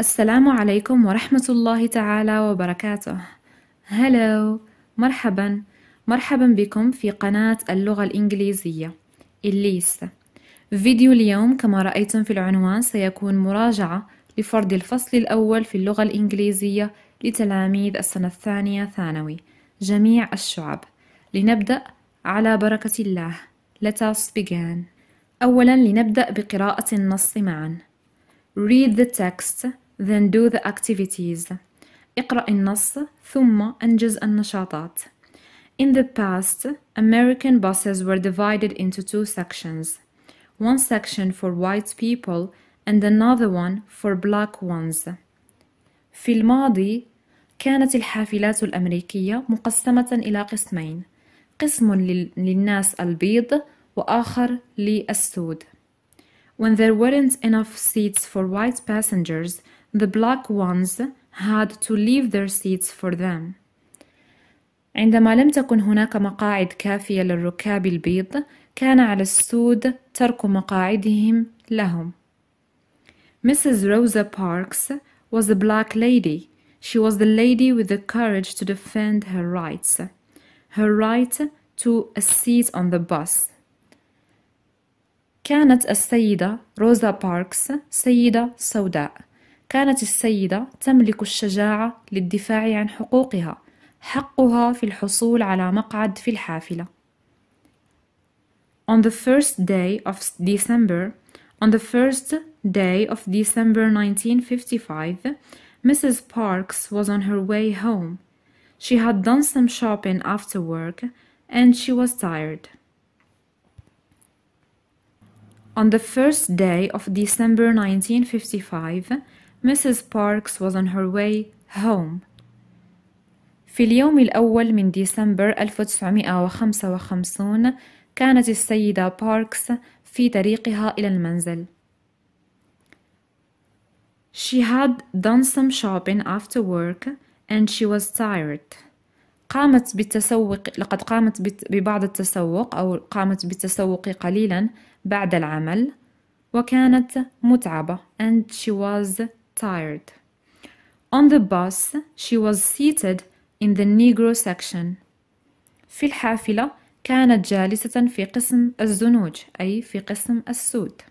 السلام عليكم ورحمة الله تعالى وبركاته هلو مرحبا مرحبا بكم في قناة اللغة الإنجليزية الليس فيديو اليوم كما رأيتم في العنوان سيكون مراجعة لفرض الفصل الأول في اللغة الإنجليزية لتلاميذ السنة الثانية ثانوي جميع الشعب لنبدأ على بركة الله Let us begin أولا لنبدأ بقراءة النص معا Read the text then do the activities اقرأ النص ثم أنجز النشاطات In the past, American buses were divided into two sections. One section for white people and another one for black ones. في الماضي كانت الحافلات الأمريكية مقسمة إلى قسمين قسم للناس البيض وآخر للسود When there weren't enough seats for white passengers, the black ones had to leave their seats for them. عندما لم تكن هناك مقاعد كافية للركاب البيض، كان على السود ترك مقاعدهم لهم. Mrs. Rosa Parks was a black lady. She was the lady with the courage to defend her rights, her right to a seat on the bus. كانت السيدة روزا باركس سيدة سوداء. كانت السيدة تملك الشجاعة للدفاع عن حقوقها حقها في الحصول على مقعد في الحافلة On the first day of December On the first day of December 1955 Mrs. Parks was on her way home. She had done some shopping after work and she was tired. On the first day of December 1955, Mrs. Parks was on her way home. في اليوم الأول من ديسمبر 1955 كانت السيدة باركس في طريقها إلى المنزل. She had done some shopping after work and she was tired. قامت بالتسوق لقد قامت ببعض التسوق أو قامت بالتسوق قليلا بعد العمل وكانت متعبة and she was tired. On the bus, she was seated in the Negro section. في الحافلة كانت جالسة في قسم الزنوج أي في قسم السود.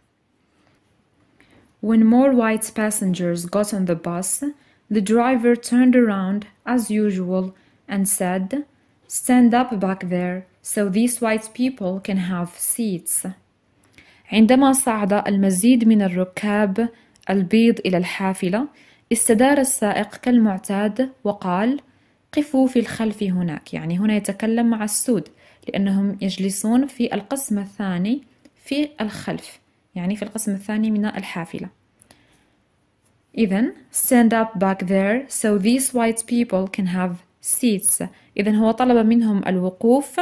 When more white passengers got on the bus, the driver turned around as usual and said, Stand up back there so these white people can have seats. عندما صعد المزيد من الركاب البيض إلى الحافلة استدار السائق كالمعتاد وقال قفوا في الخلف هناك يعني هنا يتكلم مع السود لأنهم يجلسون في القسم الثاني في الخلف يعني في القسم الثاني من الحافلة إذا stand up back there so these white people can have seats إذا هو طلب منهم الوقوف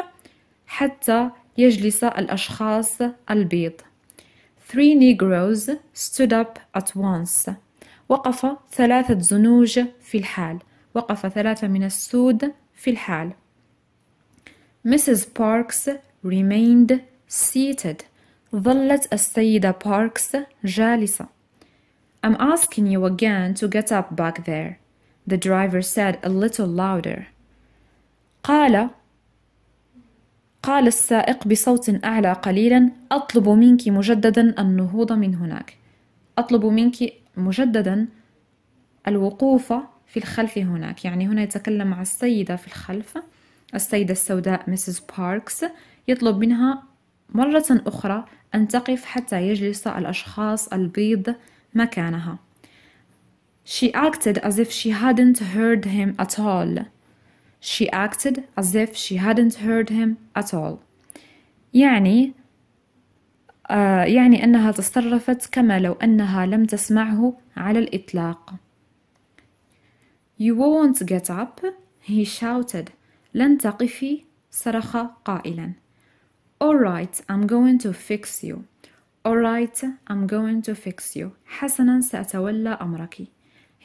حتى يجلس الأشخاص البيض Three Negroes stood up at once. وقف ثلاثة زنوج في الحال. وقف ثلاثة من السود في الحال. Mrs. Parks remained seated. ظلت السيدة باركس جالسة. I'm asking you again to get up back there. The driver said a little louder. قال قال السائق بصوت أعلى قليلا أطلب منك مجددا النهوض من هناك أطلب منك مجددا الوقوف في الخلف هناك يعني هنا يتكلم مع السيدة في الخلف السيدة السوداء ميسيس باركس يطلب منها مرة أخرى أن تقف حتى يجلس الأشخاص البيض مكانها She acted as if she hadn't heard him at all She acted as if she hadn't heard him at all يعني يعني أنها تصرفت كما لو أنها لم تسمعه على الإطلاق You won't get up he shouted لن تقفي صرخ قائلا Alright I'm going to fix you Alright I'm going to fix you حسنا سأتولى أمرك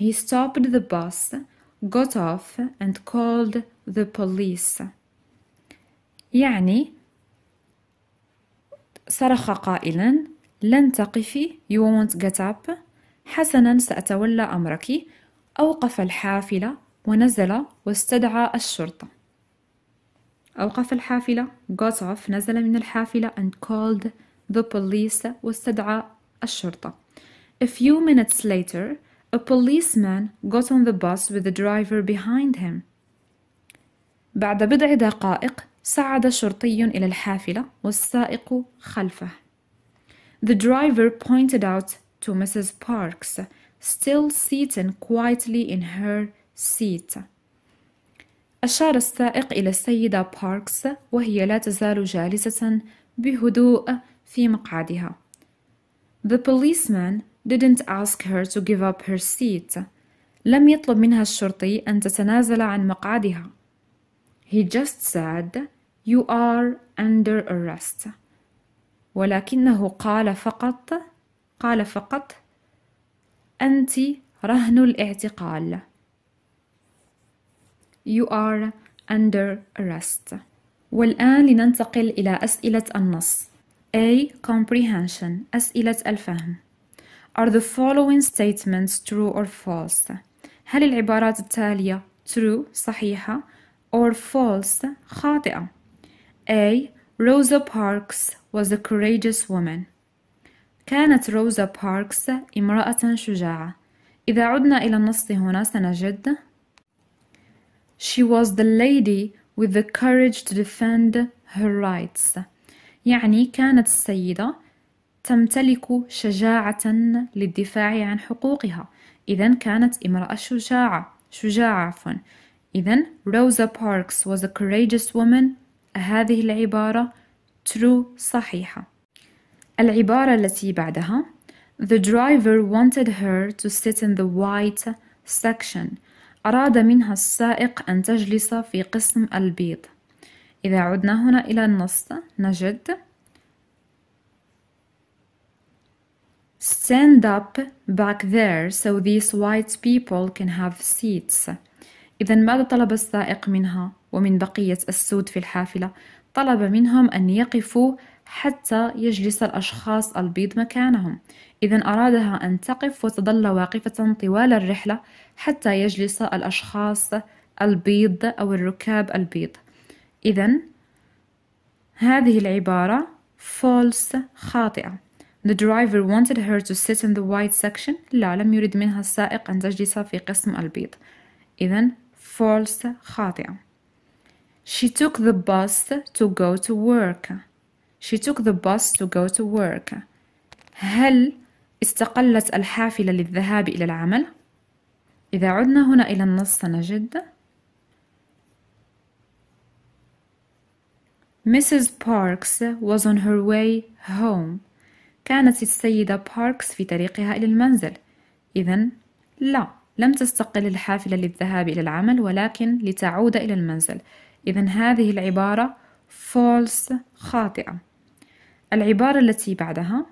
He stopped the bus got off and called the police يعني صرخ قائلا لن تقفي you won't get up حسنا سأتولى أمرك أوقف الحافلة ونزل واستدعى الشرطة أوقف الحافلة got off نزل من الحافلة and called the police واستدعى الشرطة a few minutes later A policeman got on the bus with the driver behind him. بعد بضع دقائق صعد شرطي إلى الحافلة والسائق خلفه. The driver pointed out to Mrs. Parks, still seated quietly in her seat. أشار السائق إلى السيدة باركس وهي لا تزال جالسة بهدوء في مقعدها. The policeman didn't ask her to give up her seat. لم يطلب منها الشرطي أن تتنازل عن مقعدها. He just said, You are under arrest. ولكنه قال فقط قال فقط أنت رهن الاعتقال. You are under arrest. والآن لننتقل إلى أسئلة النص. A. Comprehension أسئلة الفهم Are the following statements true or false? هل العبارات التالية true صحيحة or false خاطئة؟ A. Rosa Parks was a courageous woman. كانت روزا باركس امرأة شجاعة. إذا عدنا إلى النص هنا سنجد She was the lady with the courage to defend her rights. يعني كانت السيدة تمتلك شجاعة للدفاع عن حقوقها إذا كانت امرأة شجاعة شجاعة عفوا إذا روزا باركس was a courageous woman هذه العبارة true صحيحة العبارة التي بعدها The driver wanted her to sit in the white section أراد منها السائق أن تجلس في قسم البيض إذا عدنا هنا إلى النص نجد stand up back there so these white people can have seats إذا ماذا طلب السائق منها ومن بقية السود في الحافلة؟ طلب منهم أن يقفوا حتى يجلس الأشخاص البيض مكانهم إذا أرادها أن تقف وتظل واقفة طوال الرحلة حتى يجلس الأشخاص البيض أو الركاب البيض إذا هذه العبارة false خاطئة The driver wanted her to sit in the white section لا لم يرد منها السائق أن تجلس في قسم البيض إذا false خاطئة She took the bus to go to work She took the bus to go to work هل استقلت الحافلة للذهاب إلى العمل؟ إذا عدنا هنا إلى النص نجد Mrs. Parks was on her way home كانت السيدة باركس في طريقها إلى المنزل إذا لا لم تستقل الحافلة للذهاب إلى العمل ولكن لتعود إلى المنزل إذا هذه العبارة false خاطئة العبارة التي بعدها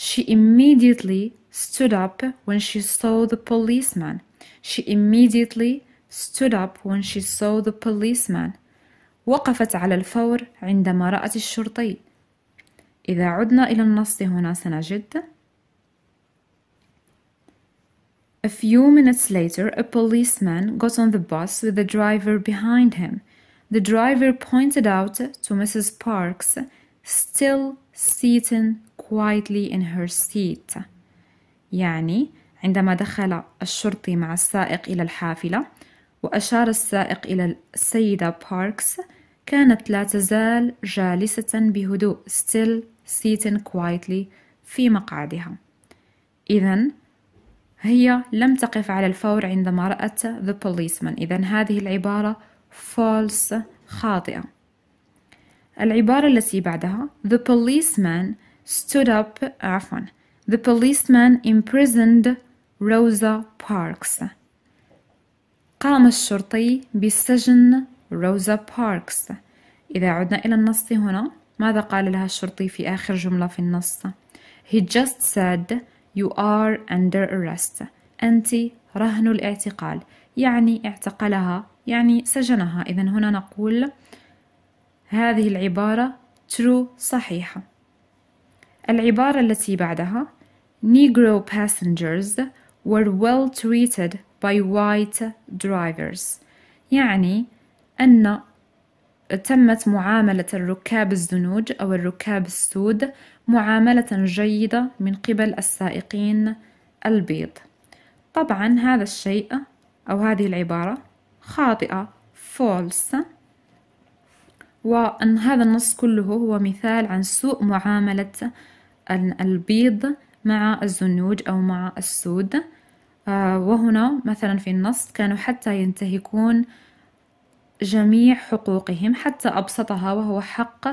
She immediately stood up when she saw the policeman She immediately stood up when she saw the policeman وقفت على الفور عندما رأت الشرطي إذا عدنا إلى النص هنا سنجد A few minutes later, a policeman got on the bus with the driver behind him. The driver pointed out to Mrs. Parks, still sitting quietly in her seat. يعني عندما دخل الشرطي مع السائق إلى الحافلة وأشار السائق إلى السيدة باركس كانت لا تزال جالسة بهدوء still sitting quietly في مقعدها إذا هي لم تقف على الفور عندما رأت the policeman إذا هذه العبارة false خاطئة العبارة التي بعدها the policeman stood up عفوا the policeman imprisoned روزا باركس قام الشرطي بسجن روزا باركس إذا عدنا إلى النص هنا ماذا قال لها الشرطي في آخر جملة في النص؟ He just said you are under arrest أنت رهن الاعتقال يعني اعتقلها يعني سجنها إذا هنا نقول هذه العبارة true صحيحة العبارة التي بعدها Negro passengers were well treated by white drivers يعني أن تمت معاملة الركاب الزنوج أو الركاب السود معاملة جيدة من قبل السائقين البيض طبعا هذا الشيء أو هذه العبارة خاطئة false وأن هذا النص كله هو مثال عن سوء معاملة البيض مع الزنوج أو مع السود آه، وهنا مثلا في النص كانوا حتى ينتهكون جميع حقوقهم حتى أبسطها وهو حق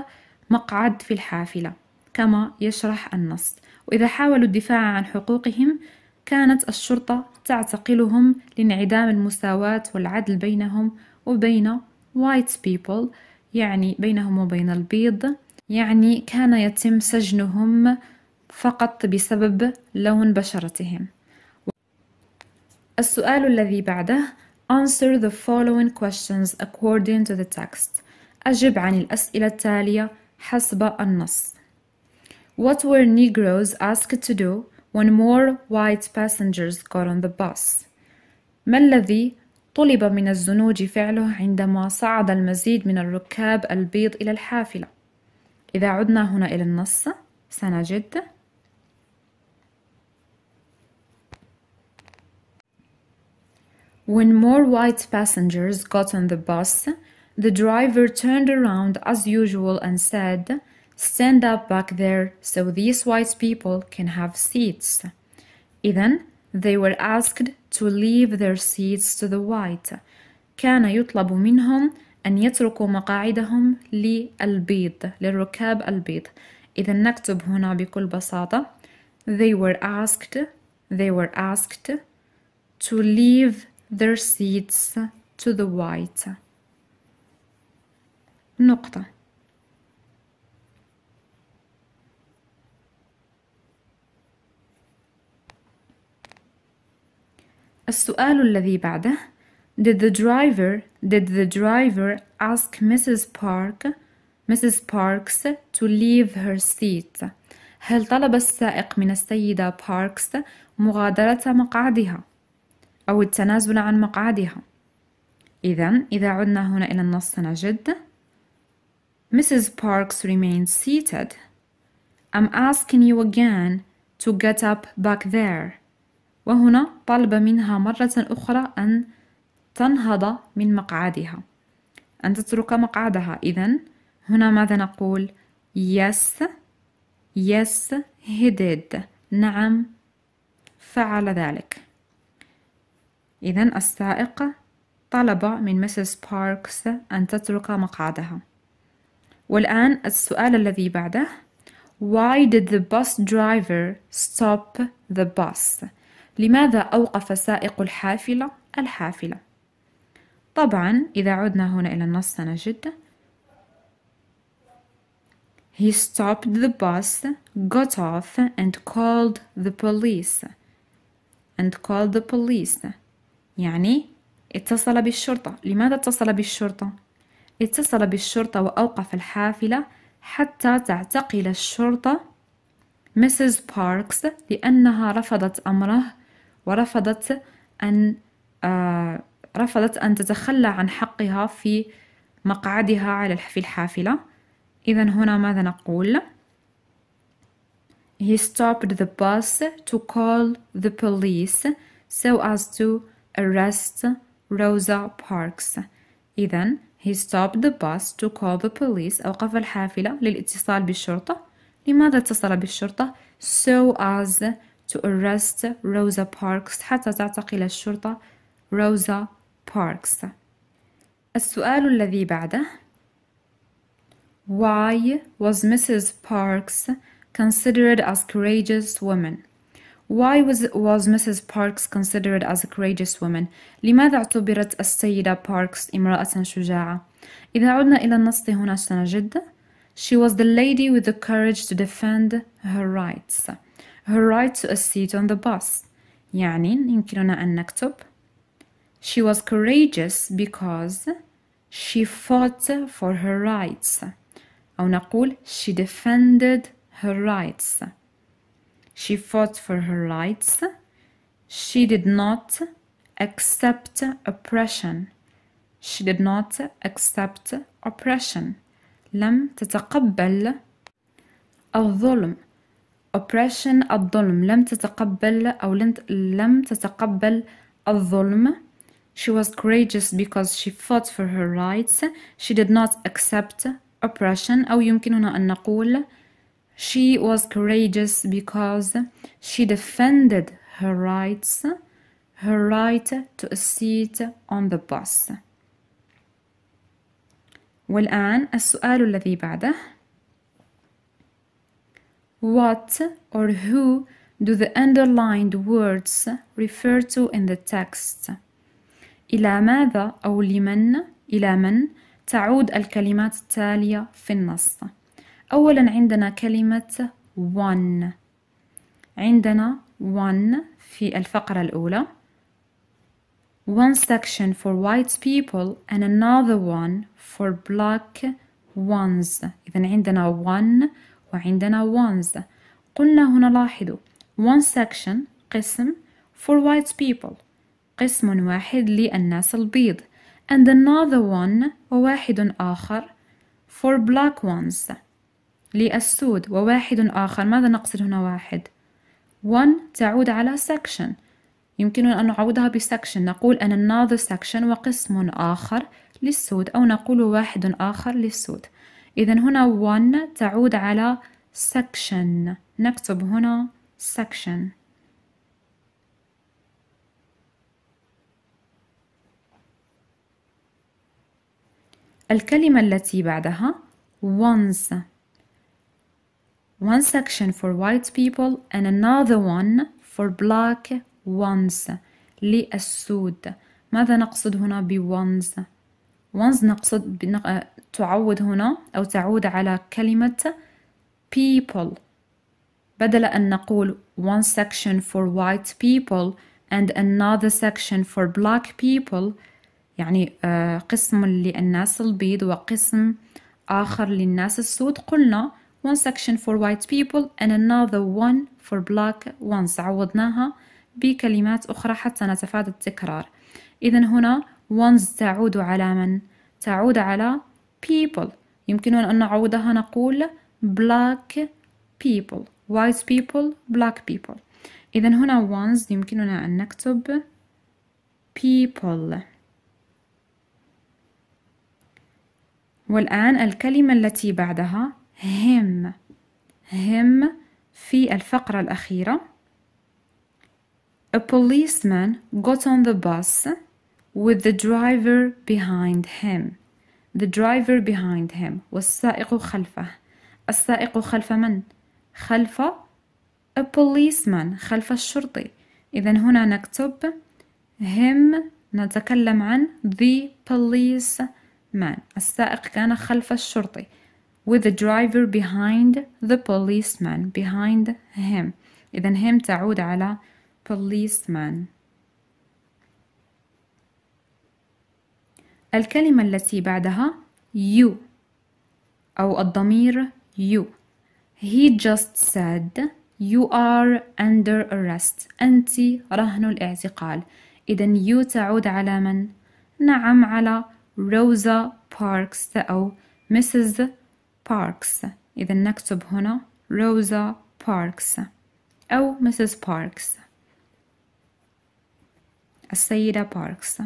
مقعد في الحافلة كما يشرح النص وإذا حاولوا الدفاع عن حقوقهم كانت الشرطة تعتقلهم لانعدام المساواة والعدل بينهم وبين white people يعني بينهم وبين البيض يعني كان يتم سجنهم فقط بسبب لون بشرتهم السؤال الذي بعده Answer the following questions according to the text. أجب عن الأسئلة التالية حسب النص. What were Negroes asked to do when more white passengers got on the bus? ما الذي طلب من الزنوج فعله عندما صعد المزيد من الركاب البيض إلى الحافلة؟ إذا عدنا هنا إلى النص سنجد When more white passengers got on the bus, the driver turned around as usual and said, Stand up back there so these white people can have seats. Then they were asked to leave their seats to the white. كان يطلب منهم أن يتركوا مقاعدهم للبيض للركاب البيض. إذا نكتب هنا بكل بساطة they were asked they were asked to leave their seats to the white نقطة السؤال الذي بعده Did the driver did the driver ask Mrs. Park Mrs. Parks to leave her seat هل طلب السائق من السيدة باركس مغادرة مقعدها؟ أو التنازل عن مقعدها إذا إذا عدنا هنا إلى النص سنجد Mrs. Parks remained seated. I'm asking you again to get up back there. وهنا طلب منها مرة أخرى أن تنهض من مقعدها أن تترك مقعدها إذا هنا ماذا نقول yes yes he did نعم فعل ذلك إذا السائق طلب من مسز باركس أن تترك مقعدها والآن السؤال الذي بعده Why did the bus driver stop the bus? لماذا أوقف سائق الحافلة الحافلة؟ طبعا إذا عدنا هنا إلى النص سنجد He stopped the bus, got off and called the police and called the police يعني اتصل بالشرطة لماذا اتصل بالشرطة؟ اتصل بالشرطة وأوقف الحافلة حتى تعتقل الشرطة مسز باركس لأنها رفضت أمره ورفضت أن آه رفضت أن تتخلى عن حقها في مقعدها على في الحافلة إذا هنا ماذا نقول؟ He stopped the bus to call the police so as to arrests Rosa Parks. إذا he stopped the bus to call the police أوقف الحافلة للاتصال بالشرطة لماذا اتصل بالشرطة so as to arrest Rosa Parks حتى تعتقل الشرطة Rosa Parks السؤال الذي بعده Why was Mrs. Parks considered as courageous woman why was, was Mrs. Parks considered as a courageous woman? لماذا اعتبرت السيدة باركس امرأة شجاعة؟ إذا عدنا إلى النص هنا سنجد She was the lady with the courage to defend her rights. Her right to a seat on the bus. يعني يمكننا أن نكتب She was courageous because she fought for her rights. أو نقول she defended her rights. She fought for her rights. She did not accept oppression. She did not accept oppression. لم تتقبل الظلم. Oppression الظلم. لم تتقبل أو لم تتقبل الظلم. She was courageous because she fought for her rights. She did not accept oppression أو يمكننا أن نقول She was courageous because she defended her rights, her right to a seat on the bus. والآن السؤال الذي بعده What or who do the underlined words refer to in the text? إلى ماذا أو لمن إلى من تعود الكلمات التالية في النص؟ أولا عندنا كلمة one عندنا one في الفقرة الأولى one section for white people and another one for black ones إذا عندنا one وعندنا ones قلنا هنا لاحظوا one section قسم for white people قسم واحد للناس البيض and another one وواحد آخر for black ones للسود وواحد آخر ماذا نقصد هنا واحد one تعود على section يمكننا أن نعوضها بسكشن نقول أن another section وقسم آخر للسود أو نقول واحد آخر للسود إذا هنا one تعود على section نكتب هنا section الكلمة التي بعدها once one section for white people and another one for black ones للسود ماذا نقصد هنا ب ones ones نقصد بنق... تعود هنا أو تعود على كلمة people بدل أن نقول one section for white people and another section for black people يعني قسم للناس البيض وقسم آخر للناس السود قلنا one section for white people and another one for black ones عوضناها بكلمات أخرى حتى نتفادى التكرار إذا هنا ones تعود على من؟ تعود على people يمكننا أن نعوضها نقول black people white people black people إذا هنا ones يمكننا أن نكتب people والآن الكلمة التي بعدها هم هم في الفقرة الأخيرة A policeman got on the bus with the driver behind him The driver behind him والسائق خلفه السائق خلف من؟ خلف a policeman خلف الشرطي إذا هنا نكتب him نتكلم عن the policeman السائق كان خلف الشرطي with the driver behind the policeman behind him إذا him تعود على policeman الكلمة التي بعدها you أو الضمير you he just said you are under arrest أنت رهن الاعتقال إذا you تعود على من؟ نعم على روزا باركس أو Mrs. باركس إذا نكتب هنا روزا باركس أو مسز باركس السيدة باركس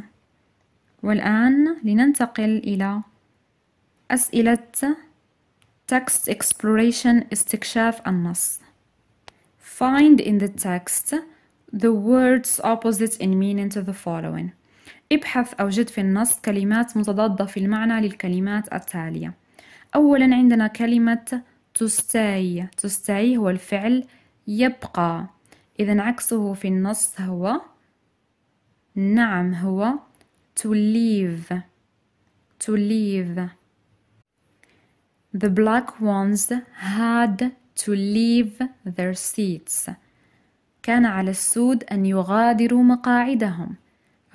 والآن لننتقل إلى أسئلة text exploration استكشاف النص Find in the text the words opposite in meaning to the following ابحث أو جد في النص كلمات متضادة في المعنى للكلمات التالية أولا عندنا كلمة تستعي تستعي هو الفعل يبقى إذا عكسه في النص هو نعم هو to leave to leave the black ones had to leave their seats كان على السود أن يغادروا مقاعدهم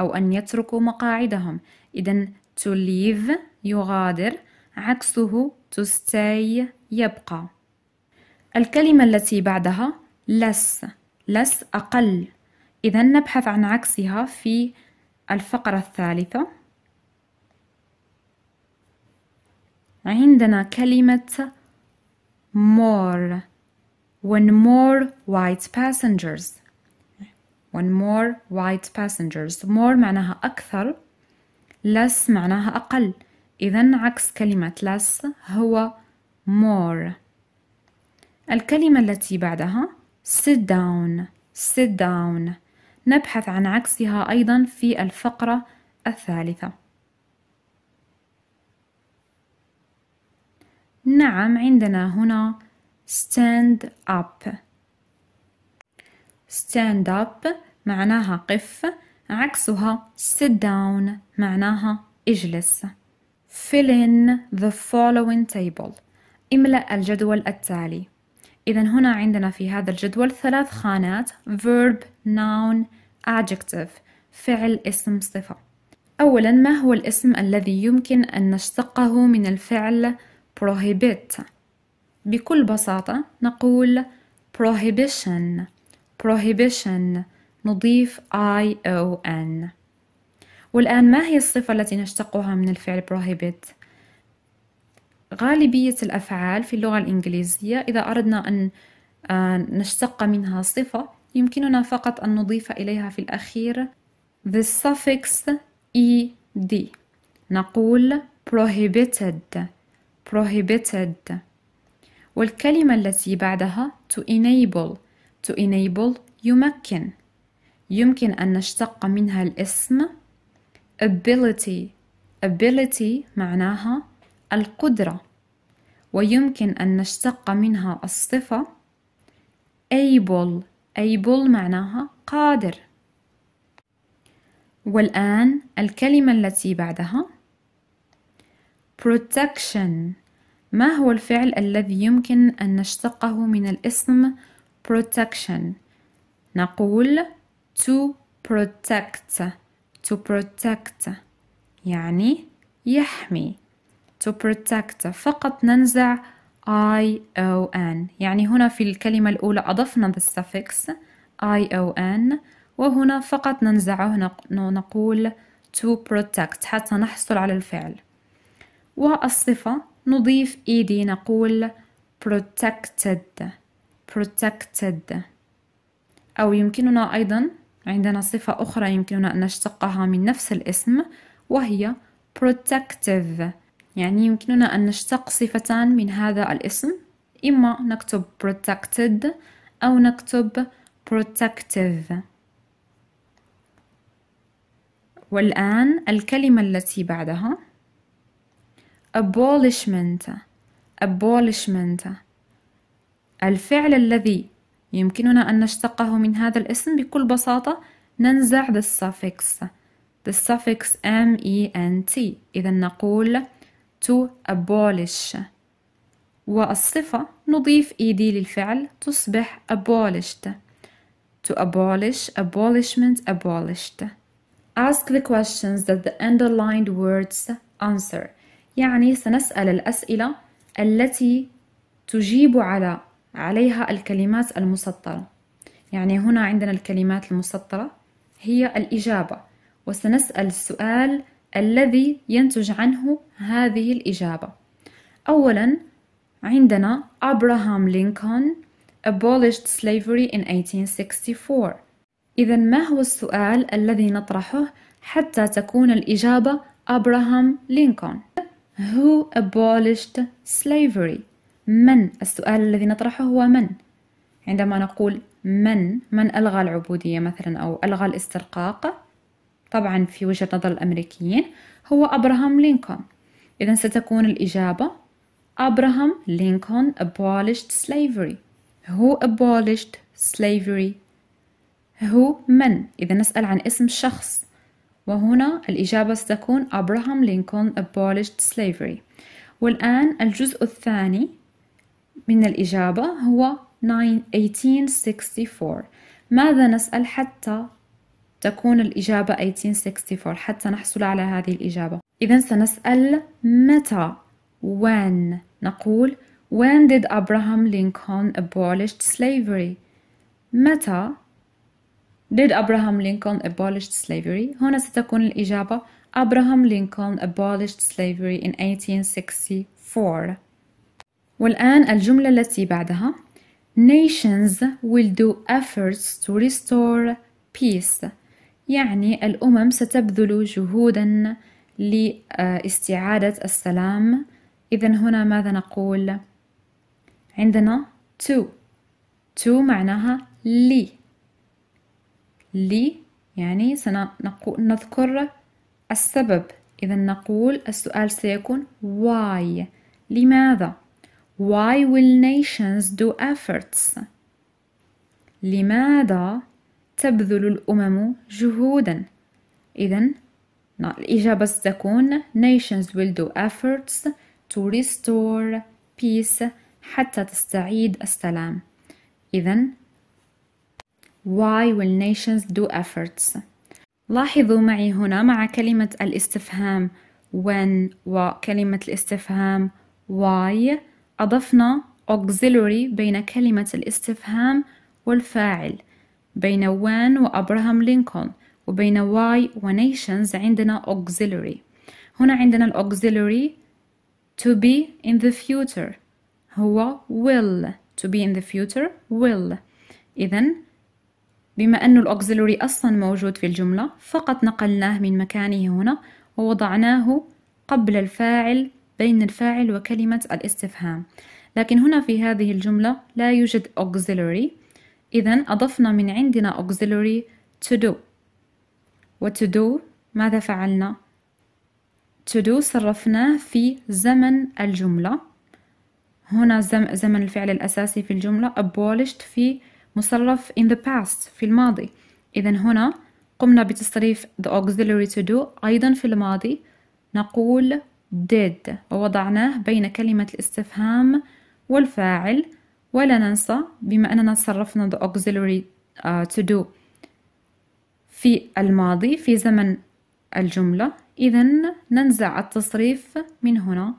أو أن يتركوا مقاعدهم إذا to leave يغادر عكسه to stay يبقى الكلمة التي بعدها less less أقل إذا نبحث عن عكسها في الفقرة الثالثة عندنا كلمة more one more white passengers one more white passengers more معناها أكثر less معناها أقل إذا عكس كلمة less هو more الكلمة التي بعدها sit down sit down نبحث عن عكسها أيضا في الفقرة الثالثة نعم عندنا هنا stand up stand up معناها قف عكسها sit down معناها اجلس Fill in the following table املأ الجدول التالي إذا هنا عندنا في هذا الجدول ثلاث خانات verb, noun, adjective فعل اسم صفة أولا ما هو الاسم الذي يمكن أن نشتقه من الفعل prohibit بكل بساطة نقول prohibition prohibition نضيف i o n والآن ما هي الصفة التي نشتقها من الفعل prohibit؟ غالبية الأفعال في اللغة الإنجليزية إذا أردنا أن آه، نشتق منها صفة يمكننا فقط أن نضيف إليها في الأخير the suffix ed نقول prohibited prohibited والكلمة التي بعدها to enable to enable يمكن يمكن أن نشتق منها الاسم ability ability معناها القدرة ويمكن أن نشتق منها الصفة able able معناها قادر والآن الكلمة التي بعدها protection ما هو الفعل الذي يمكن أن نشتقه من الاسم protection نقول to protect to protect يعني يحمي to protect فقط ننزع I O N يعني هنا في الكلمة الأولى أضفنا the suffix I O N وهنا فقط ننزعه نقول to protect حتى نحصل على الفعل والصفة نضيف ed نقول protected protected أو يمكننا أيضا عندنا صفة أخرى يمكننا أن نشتقها من نفس الاسم وهي protective يعني يمكننا أن نشتق صفتان من هذا الاسم إما نكتب protected أو نكتب protective والآن الكلمة التي بعدها abolishment abolishment الفعل الذي يمكننا أن نشتقه من هذا الاسم بكل بساطة ننزع the suffix the suffix m-e-n-t إذا نقول to abolish والصفة نضيف ed للفعل تصبح abolished to abolish abolishment abolished ask the questions that the underlined words answer يعني سنسأل الأسئلة التي تجيب على عليها الكلمات المسطرة يعني هنا عندنا الكلمات المسطرة هي الإجابة وسنسأل السؤال الذي ينتج عنه هذه الإجابة أولا عندنا أبراهام لينكولن abolished slavery in 1864 إذا ما هو السؤال الذي نطرحه حتى تكون الإجابة أبراهام لينكولن Who abolished slavery? من السؤال الذي نطرحه هو من عندما نقول من من ألغى العبودية مثلا أو ألغى الاسترقاق طبعا في وجهة نظر الأمريكيين هو أبراهام لينكولن إذا ستكون الإجابة أبراهام لينكولن abolished slavery who abolished slavery هو من إذا نسأل عن اسم شخص وهنا الإجابة ستكون أبراهام لينكولن abolished slavery والآن الجزء الثاني من الإجابة هو 1864 ماذا نسأل حتى تكون الإجابة 1864 حتى نحصل على هذه الإجابة إذا سنسأل متى when نقول when did Abraham Lincoln abolish slavery متى did Abraham Lincoln abolish slavery هنا ستكون الإجابة Abraham Lincoln abolished slavery in 1864 والآن الجملة التي بعدها Nations will do efforts to restore peace يعني الأمم ستبذل جهودا لاستعادة السلام إذا هنا ماذا نقول؟ عندنا to to معناها لي لي يعني سنذكر السبب إذا نقول السؤال سيكون why لماذا؟ Why will nations do efforts? لماذا تبذل الأمم جهودا؟ إذا الإجابة ستكون nations will do efforts to restore peace حتى تستعيد السلام إذا why will nations do efforts لاحظوا معي هنا مع كلمة الاستفهام when وكلمة الاستفهام why أضفنا auxiliary بين كلمة الاستفهام والفاعل بين وان وأبراهام لينكولن وبين واي ونيشنز عندنا auxiliary هنا عندنا auxiliary to be in the future هو will to be in the future will إذا بما أن auxiliary أصلا موجود في الجملة فقط نقلناه من مكانه هنا ووضعناه قبل الفاعل بين الفاعل وكلمة الاستفهام لكن هنا في هذه الجملة لا يوجد auxiliary إذا أضفنا من عندنا auxiliary to do و to do ماذا فعلنا؟ to do صرفناه في زمن الجملة هنا زمن الفعل الأساسي في الجملة abolished في مصرف in the past في الماضي إذا هنا قمنا بتصريف the auxiliary to do أيضا في الماضي نقول did ووضعناه بين كلمة الاستفهام والفاعل ولا ننسى بما أننا صرفنا the auxiliary آه، to do في الماضي في زمن الجملة إذا ننزع التصريف من هنا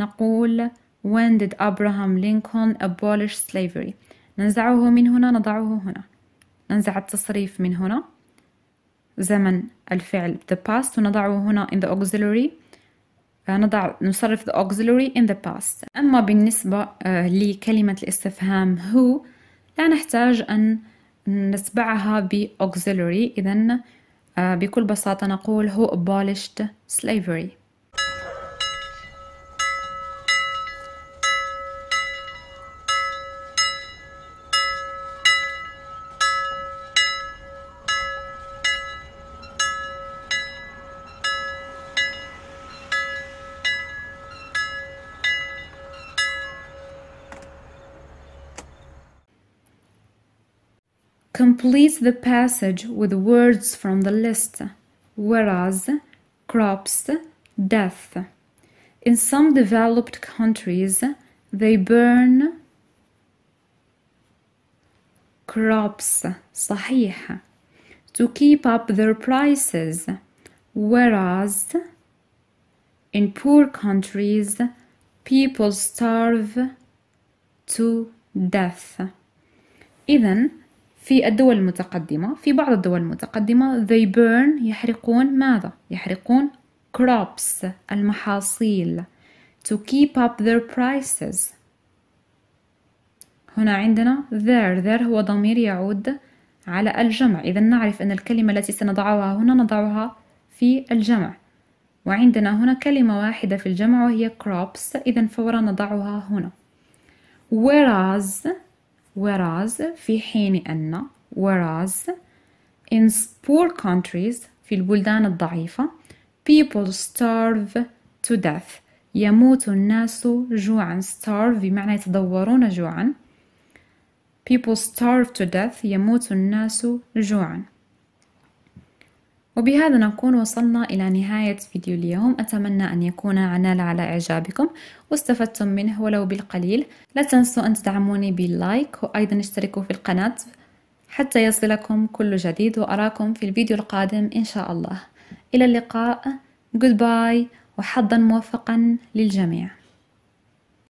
نقول When did Abraham Lincoln abolish slavery ننزعه من هنا نضعه هنا ننزع التصريف من هنا زمن الفعل the past ونضعه هنا in the auxiliary فنضع نصرف the auxiliary in the past أما بالنسبة آه، لكلمة الاستفهام who لا نحتاج أن نتبعها ب auxiliary إذا آه، بكل بساطة نقول who abolished slavery completes the passage with words from the list, whereas crops, death. In some developed countries, they burn crops صحيح to keep up their prices whereas in poor countries people starve to death Even. في الدول المتقدمة في بعض الدول المتقدمة they burn يحرقون ماذا؟ يحرقون crops المحاصيل to keep up their prices هنا عندنا there there هو ضمير يعود على الجمع إذا نعرف أن الكلمة التي سنضعها هنا نضعها في الجمع وعندنا هنا كلمة واحدة في الجمع وهي crops إذا فورا نضعها هنا whereas whereas في حين أن whereas in poor countries في البلدان الضعيفة people starve to death يموت الناس جوعا starve بمعنى يتدورون جوعا people starve to death يموت الناس جوعا وبهذا نكون وصلنا إلى نهاية فيديو اليوم أتمنى أن يكون عنال على إعجابكم واستفدتم منه ولو بالقليل لا تنسوا أن تدعموني باللايك وأيضا اشتركوا في القناة حتى يصلكم كل جديد وأراكم في الفيديو القادم إن شاء الله إلى اللقاء goodbye وحظا موفقا للجميع